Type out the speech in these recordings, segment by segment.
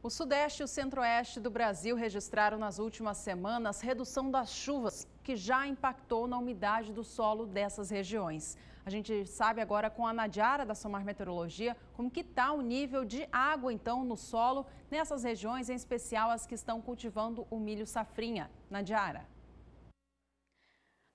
O Sudeste e o Centro-Oeste do Brasil registraram nas últimas semanas redução das chuvas, que já impactou na umidade do solo dessas regiões. A gente sabe agora com a Nadiara da Somar Meteorologia como que está o nível de água então no solo nessas regiões, em especial as que estão cultivando o milho safrinha. Nadiara.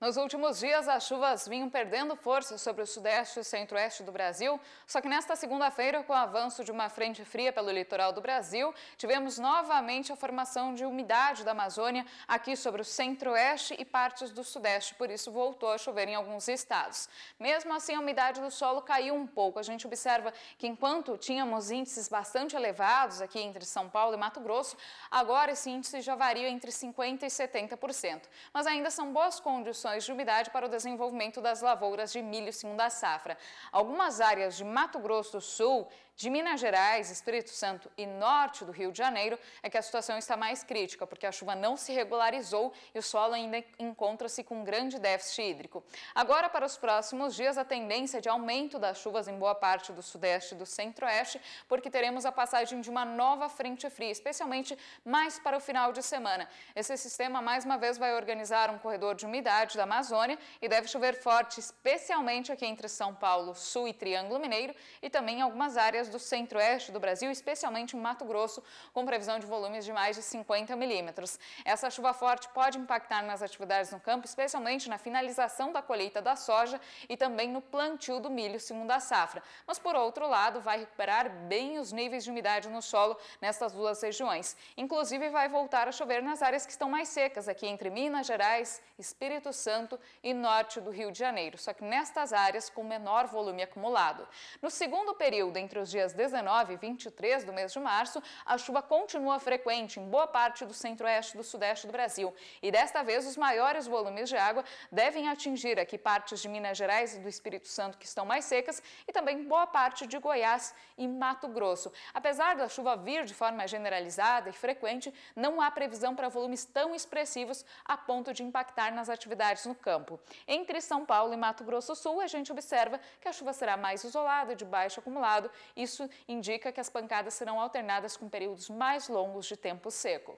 Nos últimos dias, as chuvas vinham perdendo força sobre o sudeste e centro-oeste do Brasil. Só que nesta segunda-feira, com o avanço de uma frente fria pelo litoral do Brasil, tivemos novamente a formação de umidade da Amazônia aqui sobre o centro-oeste e partes do sudeste. Por isso, voltou a chover em alguns estados. Mesmo assim, a umidade do solo caiu um pouco. A gente observa que enquanto tínhamos índices bastante elevados aqui entre São Paulo e Mato Grosso, agora esse índice já varia entre 50% e 70%. Mas ainda são boas condições condições de umidade para o desenvolvimento das lavouras de milho segunda safra. Algumas áreas de Mato Grosso do Sul, de Minas Gerais, Espírito Santo e norte do Rio de Janeiro é que a situação está mais crítica, porque a chuva não se regularizou e o solo ainda encontra-se com grande déficit hídrico. Agora, para os próximos dias, a tendência é de aumento das chuvas em boa parte do sudeste e do centro-oeste, porque teremos a passagem de uma nova frente fria, especialmente mais para o final de semana. Esse sistema, mais uma vez, vai organizar um corredor de umidade da Amazônia e deve chover forte, especialmente aqui entre São Paulo, Sul e Triângulo Mineiro e também em algumas áreas do centro-oeste do Brasil, especialmente em Mato Grosso, com previsão de volumes de mais de 50 milímetros. Essa chuva forte pode impactar nas atividades no campo, especialmente na finalização da colheita da soja e também no plantio do milho, segundo a safra. Mas, por outro lado, vai recuperar bem os níveis de umidade no solo nessas duas regiões. Inclusive, vai voltar a chover nas áreas que estão mais secas, aqui entre Minas Gerais, Espírito Santo, Santo e norte do Rio de Janeiro, só que nestas áreas com menor volume acumulado. No segundo período, entre os dias 19 e 23 do mês de março, a chuva continua frequente em boa parte do centro-oeste e do sudeste do Brasil. E desta vez, os maiores volumes de água devem atingir aqui partes de Minas Gerais e do Espírito Santo que estão mais secas e também boa parte de Goiás e Mato Grosso. Apesar da chuva vir de forma generalizada e frequente, não há previsão para volumes tão expressivos a ponto de impactar nas atividades no campo. Entre São Paulo e Mato Grosso do Sul, a gente observa que a chuva será mais isolada, de baixo acumulado. Isso indica que as pancadas serão alternadas com períodos mais longos de tempo seco.